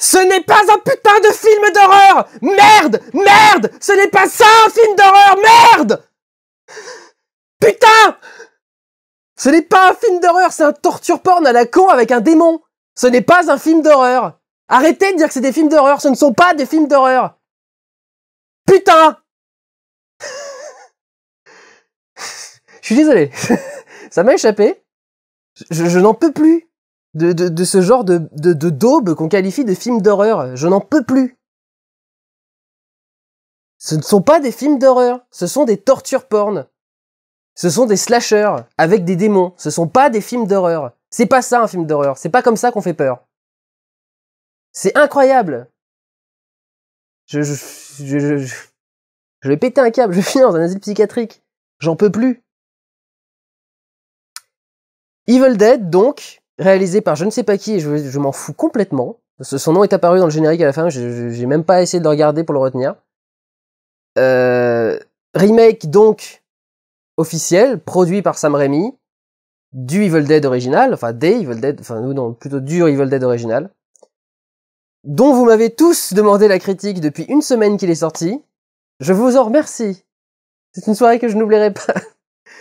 Ce n'est pas un putain de film d'horreur Merde Merde Ce n'est pas ça un film d'horreur Merde Putain Ce n'est pas un film d'horreur, c'est un torture porn à la con avec un démon Ce n'est pas un film d'horreur Arrêtez de dire que c'est des films d'horreur, ce ne sont pas des films d'horreur Putain Je suis désolé, ça m'a échappé. je, je n'en peux plus de, de, de ce genre de, de, de daube qu'on qualifie de film d'horreur. Je n'en peux plus. Ce ne sont pas des films d'horreur, ce sont des tortures pornes. Ce sont des slashers avec des démons. Ce sont pas des films d'horreur. C'est pas ça un film d'horreur. C'est pas comme ça qu'on fait peur. C'est incroyable. Je, je, je, je, vais péter un câble. Je vais finir dans un asile psychiatrique. J'en peux plus. Evil Dead, donc, réalisé par je ne sais pas qui, et je, m'en fous complètement. son nom est apparu dans le générique à la fin, j'ai même pas essayé de le regarder pour le retenir. Euh, remake donc officiel, produit par Sam Raimi, du Evil Dead original, enfin des Evil Dead, enfin non, plutôt du Evil Dead original, dont vous m'avez tous demandé la critique depuis une semaine qu'il est sorti. Je vous en remercie. C'est une soirée que je n'oublierai pas.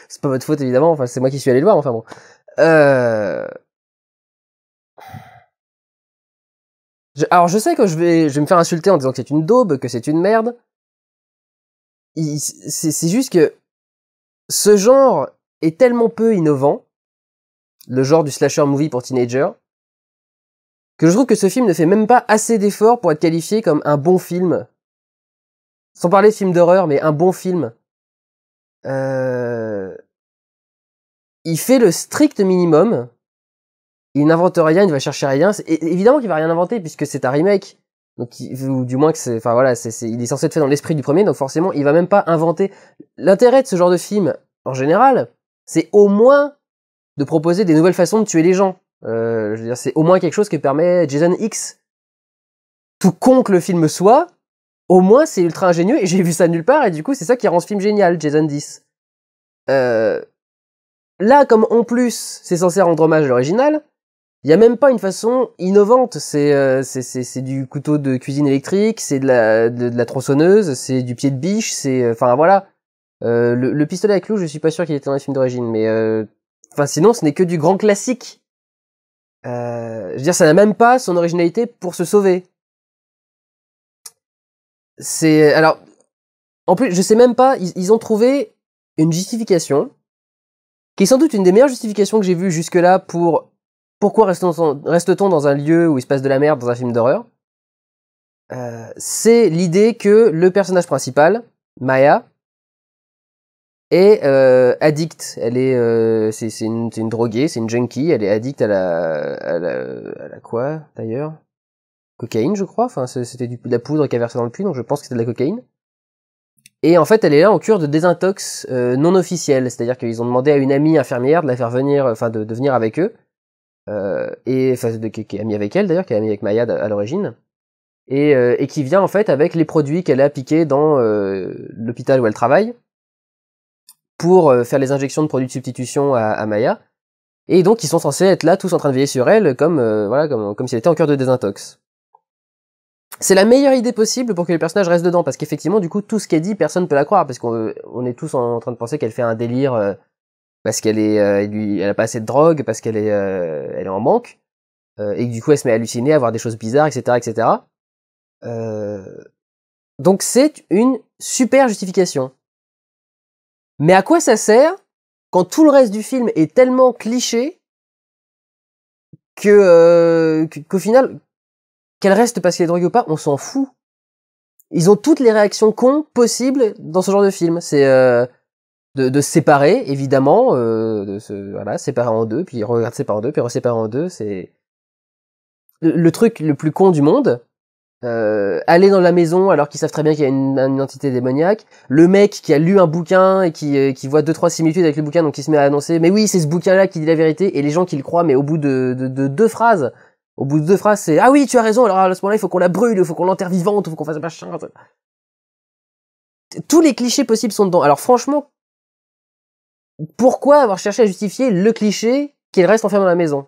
c'est pas votre faute évidemment, enfin c'est moi qui suis allé le voir, enfin bon. Euh... alors je sais que je vais, je vais me faire insulter en disant que c'est une daube, que c'est une merde. C'est juste que ce genre est tellement peu innovant, le genre du slasher movie pour teenager, que je trouve que ce film ne fait même pas assez d'efforts pour être qualifié comme un bon film. Sans parler de film d'horreur, mais un bon film. Euh... Il fait le strict minimum il n'invente rien, il va chercher rien. évidemment qu'il va rien inventer puisque c'est un remake. Donc, ou du moins que c'est, enfin voilà, c'est, il est censé être fait dans l'esprit du premier, donc forcément, il va même pas inventer. L'intérêt de ce genre de film, en général, c'est au moins de proposer des nouvelles façons de tuer les gens. Euh, je veux c'est au moins quelque chose que permet Jason X. Tout con que le film soit, au moins c'est ultra ingénieux et j'ai vu ça nulle part et du coup c'est ça qui rend ce film génial, Jason 10. Euh, là, comme en plus c'est censé rendre hommage à l'original, il y a même pas une façon innovante, euh, c'est c'est du couteau de cuisine électrique, c'est de la, de, la tronçonneuse, c'est du pied de biche, c'est euh, enfin voilà. Euh, le, pistolet à clous, je suis pas sûr qu'il était dans les films d'origine, mais enfin sinon ce n'est que du grand classique. je veux dire, ça n'a même pas son originalité pour se sauver. C'est alors en plus, je sais même pas, ils, ils ont trouvé une justification qui est sans doute une des meilleures justifications que j'ai vues jusque-là pour pourquoi reste-t-on dans un lieu où il se passe de la merde dans un film d'horreur euh, C'est l'idée que le personnage principal, Maya, est euh, addict. Elle est, euh, c'est une, droguée, c'est une junkie. Elle est addict à la, à la, quoi d'ailleurs Cocaïne, je crois. Enfin, c'était de la poudre qui a versé dans le puits, donc je pense que c'était de la cocaïne. Et en fait, elle est là en cure de désintox euh, non officielle, c'est-à-dire qu'ils ont demandé à une amie infirmière de la faire venir, enfin de, de venir avec eux. Euh, et de, qui, est amie avec elle d'ailleurs, qui est amie avec Maya à l'origine, et, euh, et, qui vient en fait avec les produits qu'elle a piqués dans euh, l'hôpital où elle travaille pour faire les injections de produits de substitution à, Maya. Et donc ils sont censés être là tous en train de veiller sur elle comme voilà comme comme elle était en cœur de désintox. C'est la meilleure idée possible pour que le personnage reste dedans, parce qu'effectivement, du coup, tout ce qu'elle dit, personne ne peut la croire, parce qu'on est tous en, train de penser qu'elle fait un délire, parce qu'elle est, euh, lui, elle a pas assez de drogue, parce qu'elle est, euh, elle est en manque, euh, et du coup elle se met à halluciner, à voir des choses bizarres, etc., etc. Donc c'est une super justification. Mais à quoi ça sert quand tout le reste du film est tellement cliché que qu'au final, qu'elle reste parce qu'elle est droguée ou pas, on s'en fout ils ont toutes les réactions cons possibles dans ce genre de film. C'est euh, de, se séparer, évidemment, euh, de se voilà, séparer en deux, puis regarder séparer en deux, puis reséparer en deux, c'est le, truc le plus con du monde. Euh, aller dans la maison alors qu'ils savent très bien qu'il y a une, une, entité démoniaque. Le mec qui a lu un bouquin et qui, euh, qui voit deux trois similitudes avec le bouquin, donc qui se met à annoncer. Mais oui, c'est ce bouquin-là qui dit la vérité. Et les gens qui le croient, mais au bout de, de, deux phrases, au bout de deux phrases, c'est ah oui, tu as raison. Alors à ce moment-là, il faut qu'on la brûle, il faut qu'on l'enterre vivante, il faut qu'on fasse un machin. Tous les clichés possibles sont dedans. Alors franchement, pourquoi avoir cherché à justifier le cliché qu'il reste enfermé dans la maison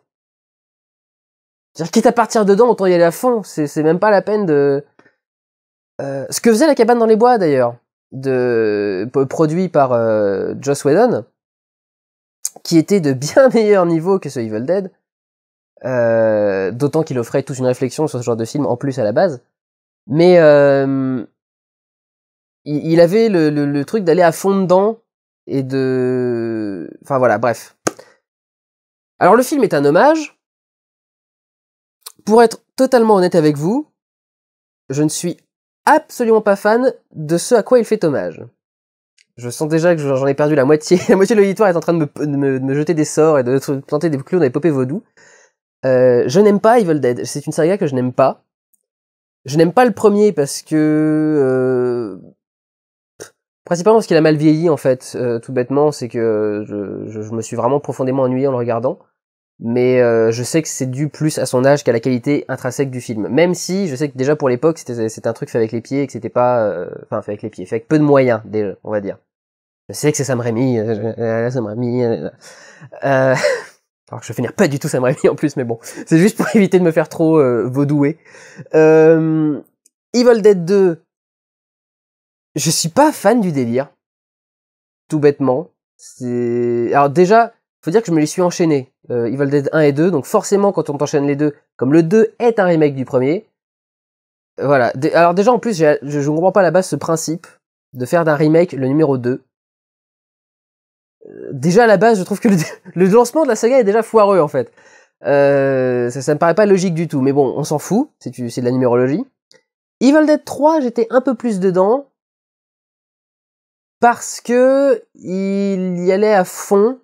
cest quitte à partir dedans, autant y aller à fond. C'est même pas la peine de... Euh, ce que faisait la cabane dans les bois, d'ailleurs, de produit par euh, Joss Whedon, qui était de bien meilleur niveau que ce Evil Dead, euh, d'autant qu'il offrait toute une réflexion sur ce genre de film en plus à la base. Mais euh, il, avait le truc d'aller à fond dedans et de... Enfin voilà, bref. Alors le film est un hommage. Pour être totalement honnête avec vous, je ne suis absolument pas fan de ce à quoi il fait hommage. Je sens déjà que j'en ai perdu la moitié. La moitié de l'auditoire est en train de me, jeter des sorts et de planter des clous dans les popées vaudou. Euh, je n'aime pas Evil Dead. C'est une saga que je n'aime pas. Je n'aime pas le premier parce que euh, Principalement parce qu'il a mal vieilli en fait, euh, tout bêtement, c'est que je, je, me suis vraiment profondément ennuyé en le regardant. Mais euh, je sais que c'est dû plus à son âge qu'à la qualité intrinsèque du film. Même si je sais que déjà pour l'époque c'était, c'était un truc fait avec les pieds et que c'était pas, euh, enfin fait avec les pieds, fait avec peu de moyens déjà, on va dire. Je sais que c'est Sam Raimi, Sam Raimi. alors que je vais finir pas du tout Sam Raimi en plus, mais bon, c'est juste pour éviter de me faire trop vaudouer. Evil Dead 2, je suis pas fan du délire. Tout bêtement. alors déjà, il faut dire que je me les suis enchaînés. Euh, Evil Dead 1 et 2, donc forcément quand on t'enchaîne les deux, comme le 2 est un remake du premier, voilà. alors déjà en plus, je, ne comprends pas à la base ce principe de faire d'un remake le numéro 2. Euh, déjà à la base, je trouve que le, lancement de la saga est déjà foireux en fait. Euh, ça, ne me paraît pas logique du tout, mais bon, on s'en fout, c'est de la numérologie. Evil Dead 3, j'étais un peu plus dedans, parce que il y allait à fond,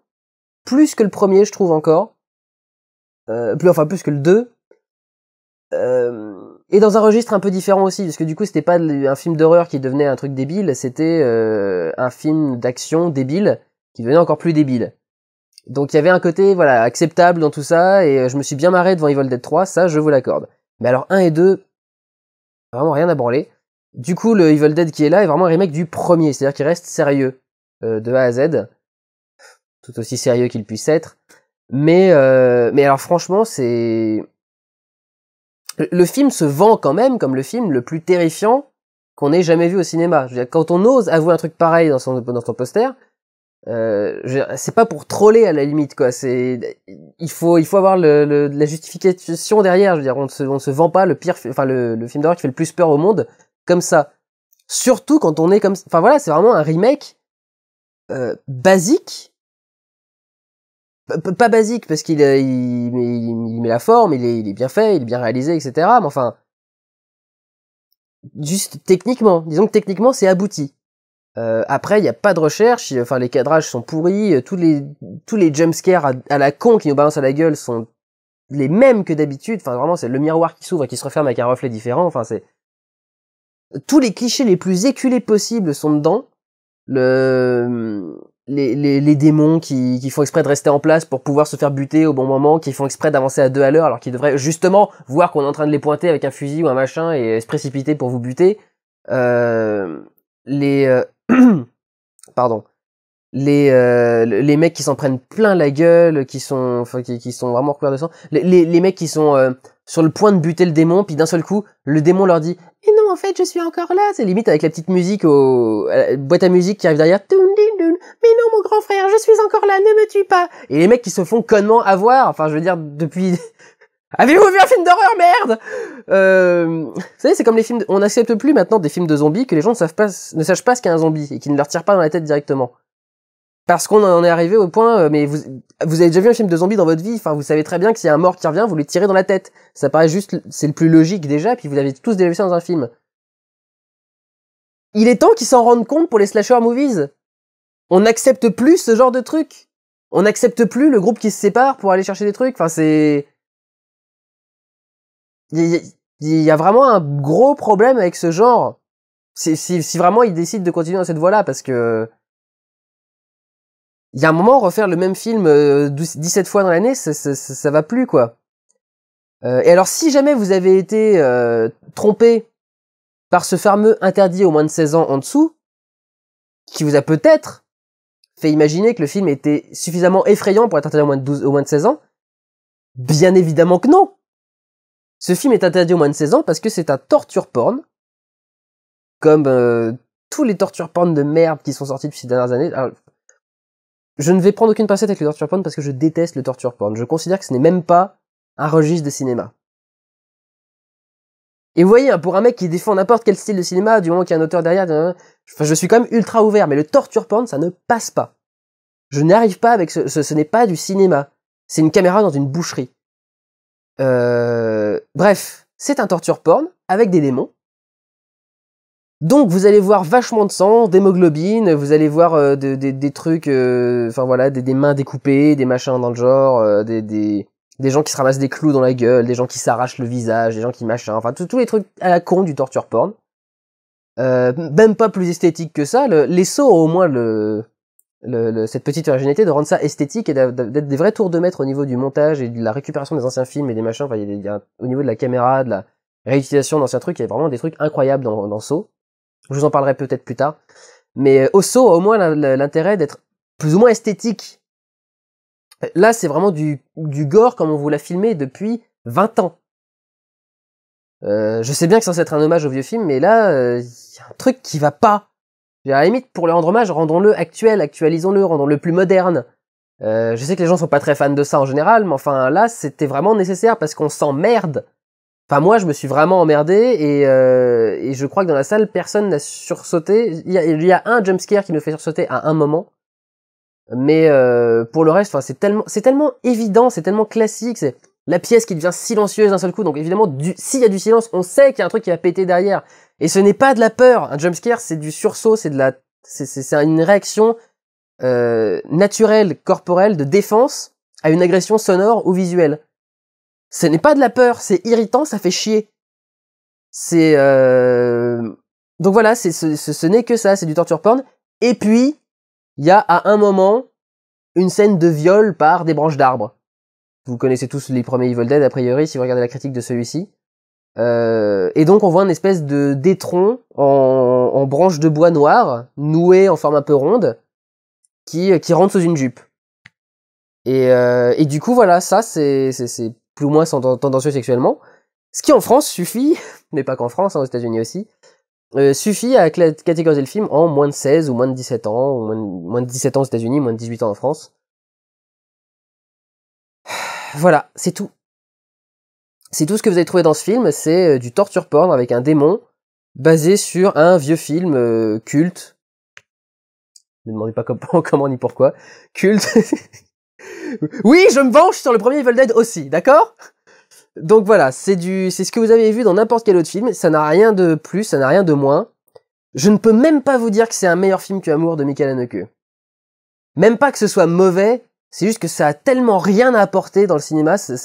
plus que le premier, je trouve encore, euh, plus enfin plus que le 2, euh, et dans un registre un peu différent aussi, parce que du coup c'était pas un film d'horreur qui devenait un truc débile, c'était euh, un film d'action débile qui devenait encore plus débile. Donc il y avait un côté voilà acceptable dans tout ça, et je me suis bien marré devant Evil Dead 3, ça je vous l'accorde. Mais alors 1 et 2, vraiment rien à branler. Du coup, le Evil Dead qui est là est vraiment un remake du premier, c'est-à-dire qu'il reste sérieux euh, de A à Z, tout aussi sérieux qu'il puisse être. Mais euh, mais alors franchement, c'est le film se vend quand même comme le film le plus terrifiant qu'on ait jamais vu au cinéma. veux quand on ose avouer un truc pareil dans son dans poster, euh, c'est pas pour troller à la limite quoi. C'est il faut il faut avoir le, la justification derrière. Je veux dire, on se on se vend pas le pire, enfin le, le film d'horreur qui fait le plus peur au monde comme ça. Surtout quand on est comme... Enfin voilà, c'est vraiment un remake euh, basique. pas basique parce qu'il euh, il, met la forme, il est, il est bien fait, il est bien réalisé, etc. Mais enfin, juste techniquement. Disons que techniquement, c'est abouti. Euh, après, il n'y a pas de recherche. Enfin, les cadrages sont pourris. Tous les tous les jumpscares à, à la con qui nous balancent à la gueule sont les mêmes que d'habitude. Enfin, vraiment, c'est le miroir qui s'ouvre et qui se referme avec un reflet différent. Enfin, c'est tous les clichés les plus éculés possibles sont dedans. les, démons qui, font exprès de rester en place pour pouvoir se faire buter au bon moment, qui font exprès d'avancer à deux à l'heure alors qu'ils devraient justement voir qu'on est en train de les pointer avec un fusil ou un machin et se précipiter pour vous buter. Euh, les euh, pardon les euh, les mecs qui s'en prennent plein la gueule qui sont enfin, qui, sont vraiment recouverts de sang les, les, mecs qui sont sur le point de buter le démon puis d'un seul coup le démon leur dit eh en fait, je suis encore là. C'est limite avec la petite musique au, boîte à musique qui arrive derrière. Mais non, mon grand frère, je suis encore là, ne me tue pas. Et les mecs qui se font connement avoir. Enfin, je veux dire, depuis, Avez-vous vu un film d'horreur, merde euh, Vous savez, c'est comme les films... On n'accepte plus maintenant des films de zombies que les gens ne, savent pas, ne sachent pas ce qu'est un zombie et qui ne leur tirent pas dans la tête directement. Parce qu'on en est arrivé au point, euh, mais vous, vous avez déjà vu un film de zombies dans votre vie, enfin vous savez très bien que s'il y a un mort qui revient, vous lui tirez dans la tête. Ça paraît juste, c'est le plus logique déjà, puis vous avez tous déjà vu ça dans un film. Il est temps qu'ils s'en rendent compte pour les slasher movies. On n'accepte plus ce genre de truc. On n'accepte plus le groupe qui se sépare pour aller chercher des trucs. Enfin c'est... Il y a vraiment un gros problème avec ce genre. Si, si vraiment ils décident de continuer dans cette voie-là, parce que il y a un moment refaire le même film 17 euh, fois dans l'année, ça, ça, va plus quoi. Euh, et alors si jamais vous avez été euh, trompé par ce fameux interdit au moins de 16 ans en dessous, qui vous a peut-être fait imaginer que le film était suffisamment effrayant pour être interdit au moins de, 12, au moins de 16 ans, bien évidemment que non. Ce film est interdit au moins de 16 ans parce que c'est un torture porn, comme tous les torture porn de merde qui sont sortis depuis ces dernières années. Je ne vais prendre aucune pincette avec le torture porn parce que je déteste le torture porn. Je considère que ce n'est même pas un registre de cinéma. Et vous voyez, hein, pour un mec qui défend n'importe quel style de cinéma, du moment qu'il y a un auteur derrière, je suis quand même ultra ouvert, mais le torture porn, ça ne passe pas. Je n'arrive pas avec ce, ce, n'est pas du cinéma. C'est une caméra dans une boucherie. Euh, bref, c'est un torture porn avec des démons. Donc vous allez voir vachement de sang, d'hémoglobine, vous allez voir euh, des trucs, euh, enfin voilà, des, mains découpées, des machins dans le genre, euh, des, gens qui se ramassent des clous dans la gueule, des gens qui s'arrachent le visage, des gens qui machin, enfin tous les trucs à la con du torture porn. même pas plus esthétique que ça, le, les sauts ont au moins le, cette petite originalité de rendre ça esthétique et d'être des vrais tours de maître au niveau du montage et de la récupération des anciens films et des machins. Enfin, au niveau de la caméra, de la réutilisation d'anciens trucs, il y a vraiment des trucs incroyables dans, dans je vous en parlerai peut-être plus tard. Mais euh, Osso a au moins l'intérêt d'être plus ou moins esthétique. Euh, là, c'est vraiment du, du gore comme on vous l'a filmé depuis 20 ans. Euh, je sais bien que c'est censé être un hommage au vieux film, mais là, il y a un truc qui va pas. À la limite, pour le rendre hommage, rendons-le actuel, actualisons-le, rendons-le plus moderne. je sais que les gens sont pas très fans de ça en général, mais enfin là, c'était vraiment nécessaire parce qu'on s'emmerde Enfin, moi, je me suis vraiment emmerdé euh, et, je crois que dans la salle, personne n'a sursauté. Il y, a, il y a un jumpscare qui nous fait sursauter à un moment. Mais euh, pour le reste, c'est tellement, c'est tellement évident, c'est tellement classique. C'est la pièce qui devient silencieuse d'un seul coup. Donc évidemment, s'il y a du silence, on sait qu'il y a un truc qui va péter derrière. Et ce n'est pas de la peur. Un jumpscare, c'est du sursaut, c'est de la, c'est une réaction euh, naturelle, corporelle, de défense à une agression sonore ou visuelle. Ce n'est pas de la peur, c'est irritant, ça fait chier. C'est euh, donc voilà, c'est ce, n'est que ça, c'est du torture porn. Et puis il y a à un moment une scène de viol par des branches d'arbres. Vous connaissez tous les premiers Evil Dead a priori si vous regardez la critique de celui-ci. Euh, et donc on voit une espèce de détron en, branches de bois noir, noué en forme un peu ronde, qui, euh, qui rentre sous une jupe. Et, et du coup voilà, ça c'est plus ou moins sont tendancieux sexuellement. Ce qui en France suffit, mais pas qu'en France, hein, aux États-Unis aussi, euh, suffit à catégoriser le film en moins de 16 ou moins de 17 ans, moins de, 17 ans aux États-Unis, moins de 18 ans en France. Voilà, c'est tout. C'est tout ce que vous avez trouvé dans ce film, c'est euh, du torture porn avec un démon basé sur un vieux film euh, culte. Ne demandez pas comment ni pourquoi. Culte Oui, je me venge sur le premier Evil Dead aussi, d'accord Donc voilà, c'est du, c'est ce que vous avez vu dans n'importe quel autre film. Ça n'a rien de plus, ça n'a rien de moins. Je ne peux même pas vous dire que c'est un meilleur film que Amour de Michael Haneke. Même pas que ce soit mauvais, c'est juste que ça a tellement rien à apporter dans le cinéma, ça,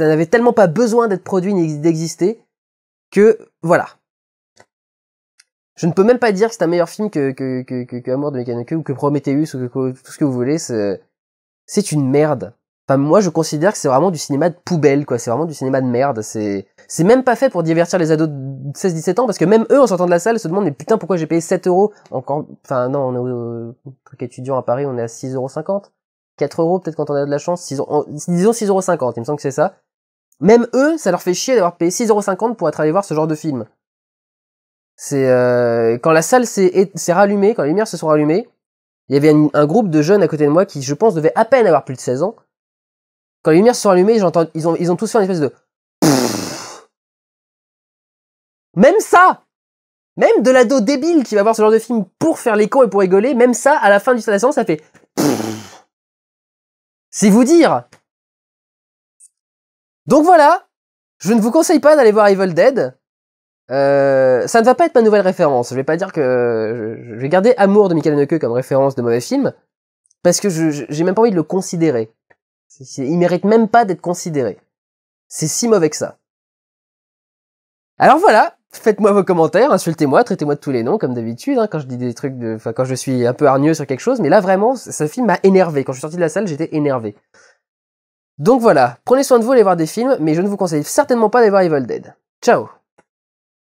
n'avait tellement pas besoin d'être produit ni d'exister, que voilà. Je ne peux même pas dire que c'est un meilleur film que, que, que, Amour de Michael Haneke ou que Prometheus ou que tout ce que vous voulez. C'est c'est une merde. Enfin, moi, je considère que c'est vraiment du cinéma de poubelle, quoi. C'est vraiment du cinéma de merde. C'est, c'est même pas fait pour divertir les ados de 16-17 ans, parce que même eux, en sortant de la salle, se demandent, mais putain, pourquoi j'ai payé 7 euros? Encore, enfin, non, on est au euh, truc étudiant à Paris, on est à 6,50 euros 4 euros, peut-être quand on a de la chance. euros, disons 6,50 euros Il me semble que c'est ça. Même eux, ça leur fait chier d'avoir payé 6,50 euros pour être allé voir ce genre de film. C'est, euh, quand la salle s'est, s'est rallumée, quand les lumières se sont rallumées, il y avait un, groupe de jeunes à côté de moi qui, je pense, devait à peine avoir plus de 16 ans. Quand les lumières se sont allumées, j'entends, ils ont, ils ont tous fait une espèce de. Même ça Même de l'ado débile qui va voir ce genre de film pour faire les cons et pour rigoler, même ça, à la fin du séance, ça fait. C'est vous dire Donc voilà Je ne vous conseille pas d'aller voir Evil Dead. Euh, ça ne va pas être ma nouvelle référence. Je vais pas dire que je vais garder Amour de Michael Haneke comme référence de mauvais film parce que je j'ai même pas envie de le considérer. Il mérite même pas d'être considéré. C'est si mauvais que ça. Alors voilà, faites-moi vos commentaires, insultez-moi, traitez-moi de tous les noms comme d'habitude hein, quand je dis des trucs de quand je suis un peu hargneux sur quelque chose mais là vraiment ce film m'a énervé. Quand je suis sorti de la salle, j'étais énervé. Donc voilà, prenez soin de vous, allez voir des films mais je ne vous conseille certainement pas d'aller voir Evil Dead. Ciao.